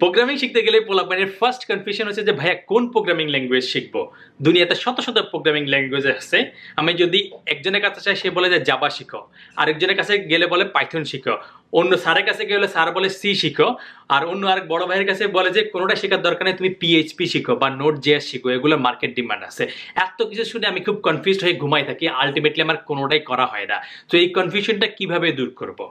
programming শিখতে গেলে পোলাপানের first confusion হচ্ছে যে ভাইয়া কোন প্রোগ্রামিং ল্যাঙ্গুয়েজ শিখবো দুনিয়াতে শত শত প্রোগ্রামিং ল্যাঙ্গুয়েজ আছে আমি যদি একজনের কাছে চাই সে বলে যে জাবা শিখো আরেকজনের কাছে গেলে বলে পাইথন শিখো অন্য স্যারের কাছে গেলে স্যার বলে সি শিখো আর অন্য আরেক বড় ভাইয়ের কাছে বলে যে কোনোটা শেখার দরকার নেই তুমি পিএইচপি শিখো বা নোট জেয়ার শিখো এগুলো মার্কেট ডিমান্ড আছে এত কিছু শুনে আমি খুব কনফিউজ হয়ে ঘুমাই থাকি আলটিমেটলি আমার কোনোটাই করা হয় না তো এই কনফিউশনটা কিভাবে দূর করবো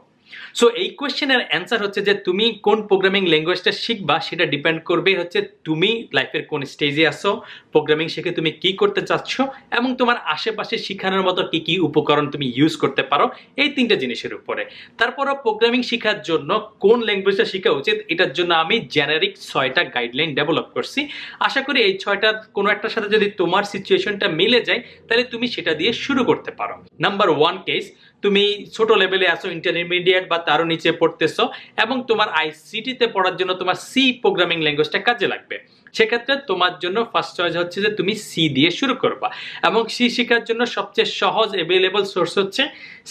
সো এই কোয়েশ্চেনের অ্যান্সার হচ্ছে যে তুমি কোন প্রোগ্রামিং ল্যাঙ্গুয়েজটা শিখবা সেটা ডিপেন্ড করবে হচ্ছে তুমি লাইফের কোন স্টেজে আসো প্রোগ্রামিং শিখে তুমি কি করতে চাচ্ছ এবং তোমার আশেপাশে শিখানোর মতো কি কি উপকরণ তুমি ইউজ করতে পারো এই তিনটা জিনিসের উপরে তারপরও প্রোগ্রামিং শেখার জন্য কোন ল্যাঙ্গুয়েজটা শেখা উচিত এটার জন্য আমি জেনারিক ছয়টা গাইডলাইন ডেভেলপ করছি আশা করি এই ছয়টা কোনো একটার সাথে যদি তোমার সিচুয়েশনটা মিলে যায় তাহলে তুমি সেটা দিয়ে শুরু করতে পারো নাম্বার ওয়ান কেস তুমি ছোট লেভেলে আসো ইন্টারমিডিয়েট বা তারও নিচে পড়তেছ এবং তোমার আইসিটিতে পড়ার জন্য তোমার সি প্রোগ্রামিং ল্যাঙ্গুয়েজটা কাজে লাগবে সেক্ষেত্রে তোমার জন্য ফার্স্ট চয়েস হচ্ছে যে তুমি সি দিয়ে শুরু করবা এবং সি শেখার জন্য সবচেয়ে সহজ অ্যাভেলেবল সোর্স হচ্ছে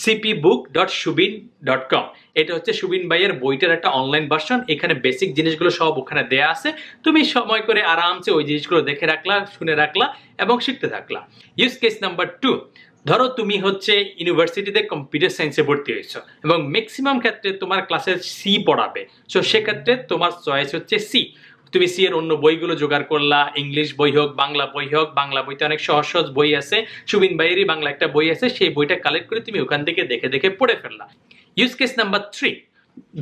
CP book dot Subin dot com এটা হচ্ছে সুবিন ভাইয়ের বইটার একটা অনলাইন ভার্সন এখানে বেসিক জিনিসগুলো সব ওখানে দেয়া আছে তুমি সময় করে আরামসে ওই জিনিসগুলো দেখে রাখলা শুনে রাখলা এবং শিখতে থাকলা ইউজ কেস নাম্বার টু ধরো তুমি হচ্ছে ইউনিভার্সিটিতে কম্পিউটার সায়েন্সে ভর্তি হয়েছ এবং ম্যাক্সিমাম ক্ষেত্রে তোমার ক্লাসে সি পড়াবে সো সেক্ষেত্রে তোমার চয়েস হচ্ছে সি তুমি সি এর অন্য বইগুলো জোগাড় করলা ইংলিশ বই হোক বাংলা বই হোক বাংলা বইতে অনেক সহজ সহজ বই আছে সুবিন বাইরি বাংলা একটা বই আছে সেই বইটা কালেক্ট করে তুমি ওখান থেকে দেখে দেখে পড়ে ফেললা ইউজ কেস নাম্বার থ্রি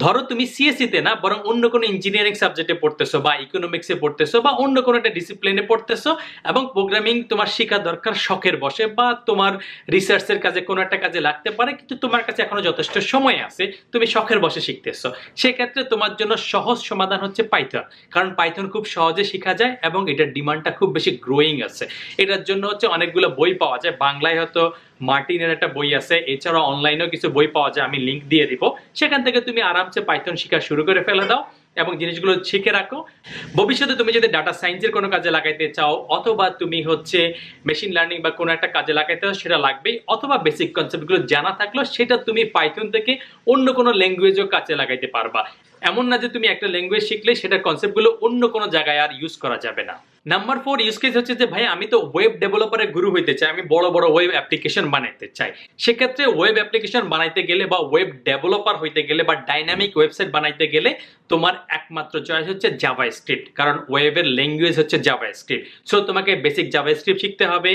ধরো তুমি e তে না বরং অন্য কোনো ইঞ্জিনিয়ারিং সাবজেক্টে পড়তেছো বা ইকোনমিক্সে পড়তেছো বা অন্য কোনো একটা ডিসিপ্লিনে পড়তেছো এবং প্রোগ্রামিং তোমার শেখা দরকার শখের বসে বা তোমার রিসার্চের কাজে কোনো একটা কাজে লাগতে পারে কিন্তু তোমার কাছে এখনো যথেষ্ট সময় আছে তুমি শখের বসে শিখতেছো সেক্ষেত্রে তোমার জন্য সহজ সমাধান হচ্ছে পাইথন কারণ পাইথন খুব সহজে শেখা যায় এবং এটার ডিমান্ডটা খুব বেশি গ্রোয়িং আছে এটার জন্য হচ্ছে অনেকগুলো বই পাওয়া যায় বাংলায় হয়তো মার্টিনের একটা বই আছে এছাড়া অনলাইনেও কিছু বই পাওয়া যায় আমি লিঙ্ক দিয়ে দিব সেখান থেকে তুমি আরামসে পাইথন শিখা শুরু করে ফেলে দাও এবং জিনিসগুলো শিখে রাখো ভবিষ্যতে তুমি যদি ডাটা সায়েন্সের কোনো কাজে লাগাইতে চাও অথবা তুমি হচ্ছে মেশিন লার্নিং বা কোনো একটা কাজে লাগাইতে চাও সেটা লাগবেই অথবা বেসিক কনসেপ্টগুলো জানা থাকলো সেটা তুমি পাইথন থেকে অন্য কোনো ল্যাঙ্গুয়েজও কাজে লাগাইতে পারবা এমন না যে তুমি একটা ল্যাঙ্গুয়েজ শিখলে সেটার কনসেপ্টগুলো অন্য কোনো জায়গায় আর ইউজ করা যাবে না নাম্বার ফোর ইউজ কেস হচ্ছে যে ভাই আমি তো ওয়েব ডেভেলপারের গুরু হইতে চাই আমি বড় বড় ওয়েব অ্যাপ্লিকেশন বানাইতে চাই সেক্ষেত্রে ওয়েব অ্যাপ্লিকেশন বানাইতে গেলে বা ওয়েব ডেভেলপার হইতে গেলে বা ডাইনামিক ওয়েবসাইট বানাইতে গেলে তোমার একমাত্র চয়েস হচ্ছে জাভা স্ক্রিপ্ট কারণ ওয়েবের ল্যাঙ্গুয়েজ হচ্ছে জাভা স্ক্রিপ্ট সো তোমাকে বেসিক জাভা স্ক্রিপ্ট শিখতে হবে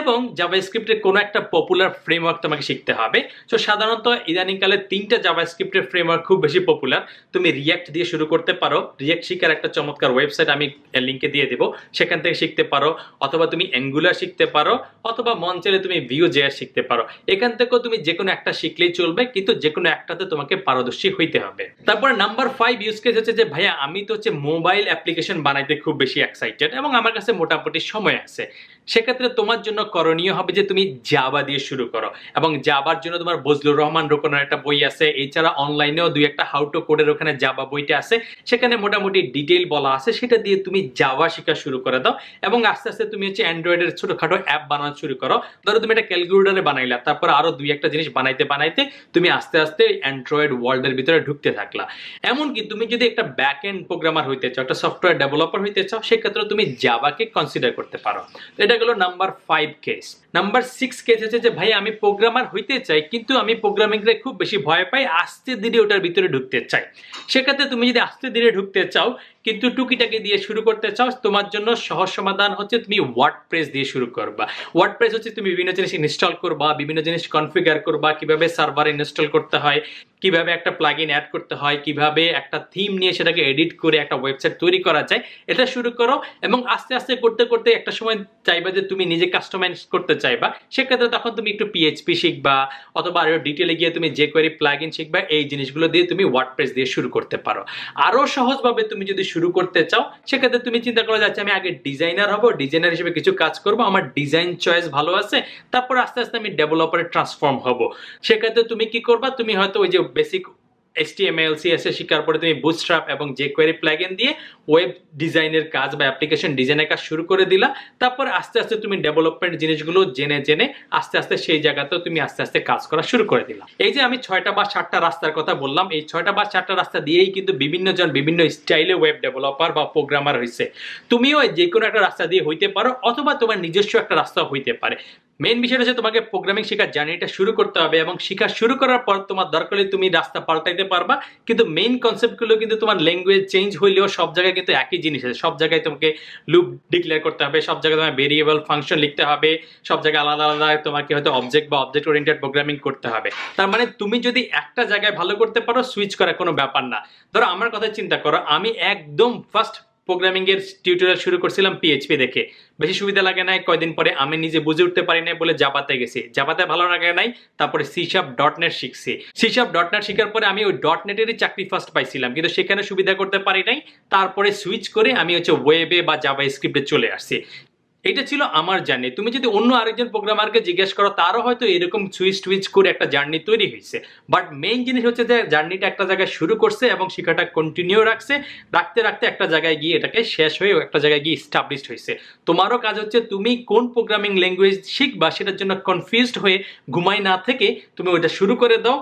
এবং জাভাস্ক্রিপ্টের কোনো একটা পপুলার ফ্রেমওয়ার্ক তোমাকে শিখতে হবে সো সাধারণত ইদানিংকালে তিনটা জাভাস্ক্রিপ্টের ফ্রেমওয়ার্ক খুব বেশি পপুলার তুমি রিয়াক্ট দিয়ে শুরু করতে পারো রিয়াক্ট শিখার একটা চমৎকার ওয়েবসাইট আমি লিঙ্কে দিয়ে দেবো সেখান থেকে শিখতে পারো অথবা তুমি অ্যাঙ্গুলার শিখতে পারো অথবা মন চাইলে তুমি ভিউ জেয়ার শিখতে পারো এখান থেকেও তুমি যে কোনো একটা শিখলেই চলবে কিন্তু যে কোনো একটাতে তোমাকে পারদর্শী হইতে হবে তারপরে নাম্বার ফাইভ ইউজ কেস হচ্ছে যে ভাইয়া আমি তো হচ্ছে মোবাইল অ্যাপ্লিকেশন বানাইতে খুব বেশি এক্সাইটেড এবং আমার কাছে মোটামুটি সময় আছে সেক্ষেত্রে তোমার জন্য জন্য করণীয় হবে যে তুমি জাবা দিয়ে শুরু করো এবং জাবার জন্য তোমার বজলুর রহমান রোকনের একটা বই আছে এছাড়া অনলাইনেও দুই একটা হাউ টু কোডের ওখানে জাবা বইটা আছে সেখানে মোটামুটি ডিটেইল বলা আছে সেটা দিয়ে তুমি জাবা শেখা শুরু করে দাও এবং আস্তে আস্তে তুমি হচ্ছে অ্যান্ড্রয়েডের ছোটোখাটো অ্যাপ বানানো শুরু করো ধরো তুমি একটা ক্যালকুলেটারে বানাইলে তারপর আরও দুই একটা জিনিস বানাইতে বানাইতে তুমি আস্তে আস্তে অ্যান্ড্রয়েড ওয়ার্ল্ডের ভিতরে ঢুকতে থাকলা এমনকি তুমি যদি একটা ব্যাক এন্ড প্রোগ্রামার হইতে চাও একটা সফটওয়্যার ডেভেলপার হইতে চাও সেক্ষেত্রে তুমি জাবাকে কনসিডার করতে পারো এটা গেলো number five five case number six case হচ্ছে যে ভাই আমি প্রোগ্রামার হইতে চাই কিন্তু আমি প্রোগ্রামিংটা খুব বেশি ভয় পাই আস্তে ধীরে ওটার ভিতরে ঢুকতে চাই সেক্ষেত্রে তুমি যদি আস্তে ধীরে ঢুকতে চাও কিন্তু টুকিটাকি দিয়ে শুরু করতে চাও তোমার জন্য সহজ সমাধান হচ্ছে তুমি ওয়ার্ডপ্রেস দিয়ে শুরু করবা ওয়ার্ডপ্রেস হচ্ছে তুমি বিভিন্ন জিনিস ইনস্টল করবা বিভিন্ন জিনিস কনফিগার করবা কিভাবে সার্ভার ইনস্টল করতে হয় কিভাবে একটা প্লাগ ইন অ্যাড করতে হয় কিভাবে একটা থিম নিয়ে সেটাকে এডিট করে একটা ওয়েবসাইট তৈরি করা যায় এটা শুরু করো এবং আস্তে আস্তে করতে করতে একটা সময় চাইবা যে তুমি নিজে কাস্টমাইজ করতে চাইবা সেক্ষেত্রে তখন তুমি একটু পিএইচপি শিখবা অথবা আরও ডিটেলে গিয়ে তুমি যে কোয়ারি প্লাগ ইন শিখবা এই জিনিসগুলো দিয়ে তুমি ওয়ার্ডপ্রেস দিয়ে শুরু করতে পারো আরও সহজভাবে তুমি যদি শুরু করতে চাও সেক্ষেত্রে তুমি চিন্তা করো যাচ্ছে আমি আগে ডিজাইনার হবো ডিজাইনার হিসেবে কিছু কাজ করব আমার ডিজাইন চয়েস ভালো আছে তারপর আস্তে আস্তে আমি ডেভেলপারে ট্রান্সফর্ম হব সেক্ষেত্রে তুমি কি করবা তুমি হয়তো ওই যে বেসিক এসটিএমএল সিএসএস শিকার পরে তুমি বুটস্ট্র্যাপ এবং যে কোয়েরি প্ল্যাগিন দিয়ে ওয়েব ডিজাইনের কাজ বা অ্যাপ্লিকেশন ডিজাইনের কাজ শুরু করে দিলা তারপর আস্তে আস্তে তুমি ডেভেলপমেন্ট জিনিসগুলো জেনে জেনে আস্তে আস্তে সেই জায়গাতেও তুমি আস্তে আস্তে কাজ করা শুরু করে দিলা এই যে আমি ছয়টা বা সাতটা রাস্তার কথা বললাম এই ছয়টা বা সাতটা রাস্তা দিয়েই কিন্তু বিভিন্ন জন বিভিন্ন স্টাইলে ওয়েব ডেভেলপার বা প্রোগ্রামার হয়েছে তুমিও যে কোনো একটা রাস্তা দিয়ে হইতে পারো অথবা তোমার নিজস্ব একটা রাস্তা হইতে পারে মেন বিষয় হচ্ছে তোমাকে প্রোগ্রামিং শেখার জার্নিটা শুরু করতে হবে এবং শেখা শুরু করার পর তোমার দরকারে তুমি রাস্তা পাল্টাইতে পারবা কিন্তু মেইন কনসেপ্টগুলো কিন্তু তোমার ল্যাঙ্গুয়েজ চেঞ্জ হইলেও সব জায়গায় কিন্তু একই জিনিস আছে সব জায়গায় তোমাকে লুপ ডিক্লেয়ার করতে হবে সব জায়গায় তোমার ভেরিয়েবল ফাংশন লিখতে হবে সব জায়গায় আলাদা আলাদা তোমাকে হয়তো অবজেক্ট বা অবজেক্ট ওরিয়েন্টেড প্রোগ্রামিং করতে হবে তার মানে তুমি যদি একটা জায়গায় ভালো করতে পারো সুইচ করা কোনো ব্যাপার না ধরো আমার কথা চিন্তা করো আমি একদম ফার্স্ট প্রোগ্রামিং এর টিউটোরিয়াল শুরু করছিলাম পিএইচপি দেখে বেশি সুবিধা লাগে নাই কয়েকদিন পরে আমি নিজে বুঝে উঠতে পারি নাই বলে জাপাতে গেছি জাপাতে ভালো লাগে নাই তারপরে সিসাব ডট নেট শিখছি সিসাপ ডট নেট শেখার পরে আমি ওই ডট নেটেরই চাকরি ফার্স্ট পাইছিলাম কিন্তু সেখানে সুবিধা করতে পারি নাই তারপরে সুইচ করে আমি হচ্ছে ওয়েবে বা জাভা স্ক্রিপ্টে চলে আসছি এটা ছিল আমার জার্নি তুমি যদি অন্য আরেকজন প্রোগ্রামারকে জিজ্ঞেস করো তারও হয়তো এরকম সুইচ টুইচ করে একটা জার্নি তৈরি হয়েছে বাট মেইন জিনিস হচ্ছে যে জার্নিটা একটা জায়গায় শুরু করছে এবং শিক্ষাটা কন্টিনিউ রাখছে রাখতে রাখতে একটা জায়গায় গিয়ে এটাকে শেষ হয়ে একটা জায়গায় গিয়ে স্টাবলিশড হয়েছে তোমারও কাজ হচ্ছে তুমি কোন প্রোগ্রামিং ল্যাঙ্গুয়েজ শিখবা সেটার জন্য কনফিউজড হয়ে ঘুমাই না থেকে তুমি ওইটা শুরু করে দাও